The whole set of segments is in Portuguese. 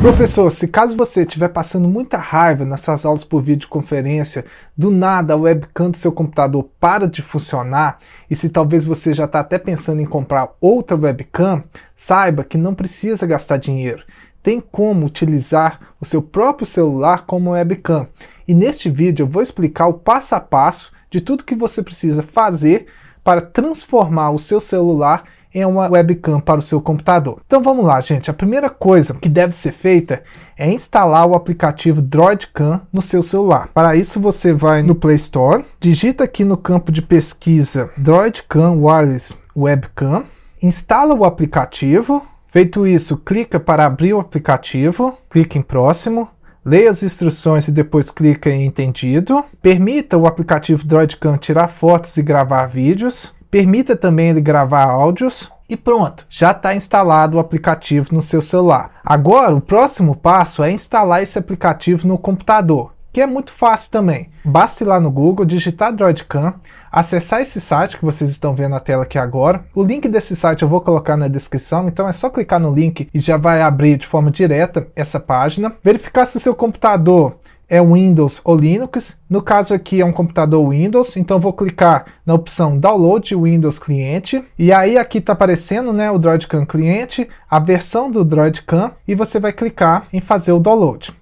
Professor, se caso você estiver passando muita raiva nas suas aulas por videoconferência, do nada a webcam do seu computador para de funcionar, e se talvez você já está até pensando em comprar outra webcam, saiba que não precisa gastar dinheiro. Tem como utilizar o seu próprio celular como webcam. E neste vídeo eu vou explicar o passo a passo de tudo que você precisa fazer para transformar o seu celular é uma webcam para o seu computador. Então vamos lá, gente. A primeira coisa que deve ser feita é instalar o aplicativo Droidcam no seu celular. Para isso você vai no Play Store, digita aqui no campo de pesquisa Droidcam Wireless Webcam, instala o aplicativo. Feito isso, clica para abrir o aplicativo, clica em próximo, leia as instruções e depois clica em entendido. Permita o aplicativo Droidcam tirar fotos e gravar vídeos. Permita também ele gravar áudios e pronto, já está instalado o aplicativo no seu celular. Agora, o próximo passo é instalar esse aplicativo no computador, que é muito fácil também. Basta ir lá no Google, digitar Droidcam, acessar esse site que vocês estão vendo na tela aqui agora. O link desse site eu vou colocar na descrição, então é só clicar no link e já vai abrir de forma direta essa página. Verificar se o seu computador é Windows ou Linux. No caso aqui é um computador Windows, então vou clicar na opção Download Windows Cliente. E aí aqui está aparecendo né, o DroidCam Cliente, a versão do DroidCam, e você vai clicar em fazer o download.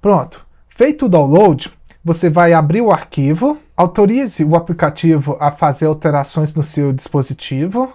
Pronto. Feito o download, você vai abrir o arquivo, autorize o aplicativo a fazer alterações no seu dispositivo,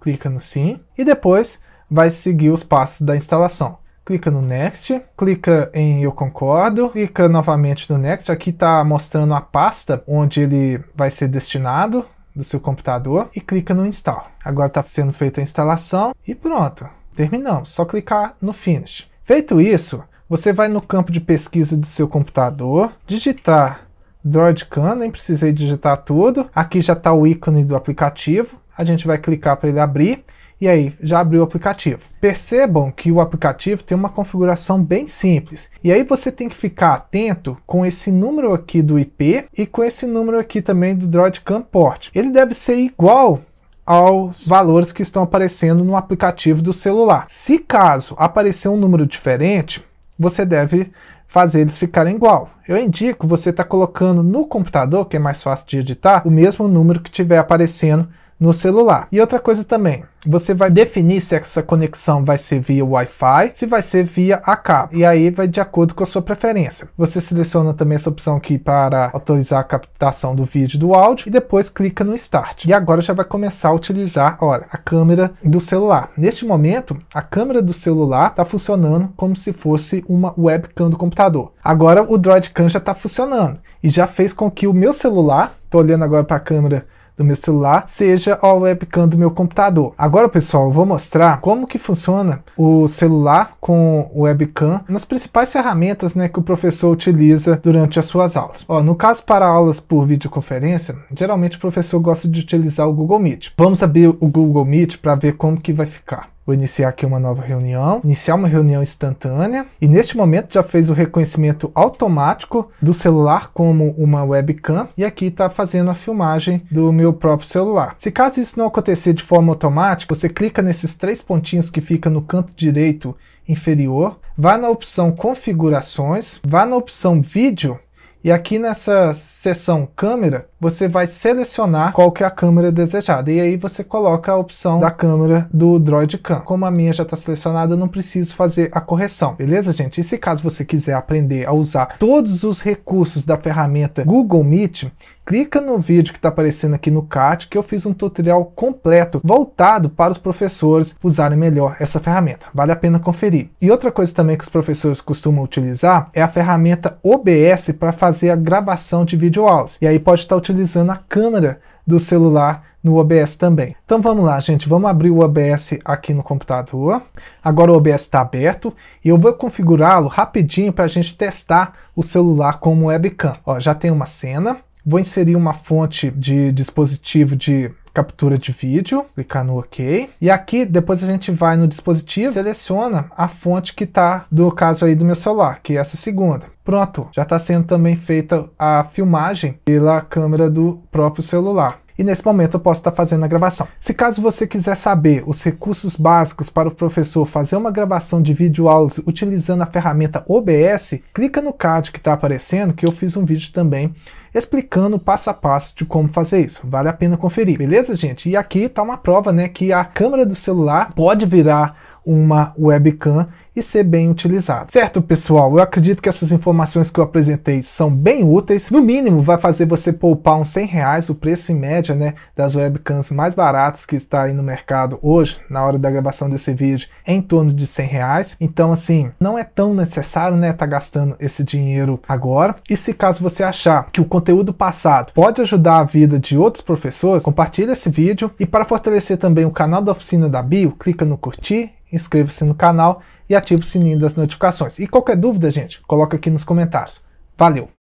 clica no Sim, e depois vai seguir os passos da instalação clica no Next, clica em Eu Concordo, clica novamente no Next. Aqui está mostrando a pasta onde ele vai ser destinado do seu computador e clica no Install. Agora está sendo feita a instalação e pronto, terminamos. Só clicar no Finish. Feito isso, você vai no campo de pesquisa do seu computador, digitar DroidCam, nem precisei digitar tudo. Aqui já está o ícone do aplicativo. A gente vai clicar para ele abrir e aí já abriu o aplicativo. Percebam que o aplicativo tem uma configuração bem simples. E aí você tem que ficar atento com esse número aqui do IP e com esse número aqui também do Droidcam Port. Ele deve ser igual aos valores que estão aparecendo no aplicativo do celular. Se caso aparecer um número diferente, você deve fazer eles ficarem igual. Eu indico você estar tá colocando no computador, que é mais fácil de editar, o mesmo número que estiver aparecendo no celular. E outra coisa também, você vai definir se essa conexão vai ser via Wi-Fi, se vai ser via a cabo. E aí vai de acordo com a sua preferência. Você seleciona também essa opção aqui para autorizar a captação do vídeo e do áudio e depois clica no Start. E agora já vai começar a utilizar, olha, a câmera do celular. Neste momento, a câmera do celular está funcionando como se fosse uma webcam do computador. Agora o Droidcam já está funcionando e já fez com que o meu celular, estou olhando agora para a câmera do meu celular, seja a webcam do meu computador. Agora, pessoal, eu vou mostrar como que funciona o celular com webcam nas principais ferramentas né, que o professor utiliza durante as suas aulas. Ó, no caso para aulas por videoconferência, geralmente o professor gosta de utilizar o Google Meet. Vamos abrir o Google Meet para ver como que vai ficar. Vou iniciar aqui uma nova reunião, iniciar uma reunião instantânea e neste momento já fez o reconhecimento automático do celular como uma webcam e aqui está fazendo a filmagem do meu próprio celular. Se caso isso não acontecer de forma automática, você clica nesses três pontinhos que fica no canto direito inferior, vá na opção configurações, vá na opção vídeo e aqui nessa seção câmera, você vai selecionar qual que é a câmera desejada. E aí você coloca a opção da câmera do Droid Cam. Como a minha já está selecionada, eu não preciso fazer a correção. Beleza, gente? E se caso você quiser aprender a usar todos os recursos da ferramenta Google Meet, clica no vídeo que está aparecendo aqui no card que eu fiz um tutorial completo voltado para os professores usarem melhor essa ferramenta. Vale a pena conferir. E outra coisa também que os professores costumam utilizar é a ferramenta OBS para fazer a gravação de videoaulas. E aí pode estar tá utilizando a câmera do celular no OBS também. Então vamos lá, gente, vamos abrir o OBS aqui no computador. Agora o OBS está aberto e eu vou configurá-lo rapidinho para a gente testar o celular como webcam. Ó, já tem uma cena, Vou inserir uma fonte de dispositivo de captura de vídeo, clicar no OK. E aqui, depois a gente vai no dispositivo, seleciona a fonte que está, no caso aí do meu celular, que é essa segunda. Pronto, já está sendo também feita a filmagem pela câmera do próprio celular e nesse momento eu posso estar fazendo a gravação. Se caso você quiser saber os recursos básicos para o professor fazer uma gravação de vídeo aulas utilizando a ferramenta OBS, clica no card que está aparecendo que eu fiz um vídeo também explicando passo a passo de como fazer isso. Vale a pena conferir, beleza gente? E aqui está uma prova né, que a câmera do celular pode virar uma webcam e ser bem utilizado. Certo, pessoal? Eu acredito que essas informações que eu apresentei são bem úteis. No mínimo, vai fazer você poupar uns 100 reais, o preço em média né, das webcams mais baratas que está aí no mercado hoje, na hora da gravação desse vídeo, em torno de 100 reais. Então, assim, não é tão necessário né, estar tá gastando esse dinheiro agora. E se caso você achar que o conteúdo passado pode ajudar a vida de outros professores, compartilhe esse vídeo. E para fortalecer também o canal da Oficina da Bio, clica no curtir inscreva-se no canal e ative o sininho das notificações. E qualquer dúvida, gente, coloca aqui nos comentários. Valeu!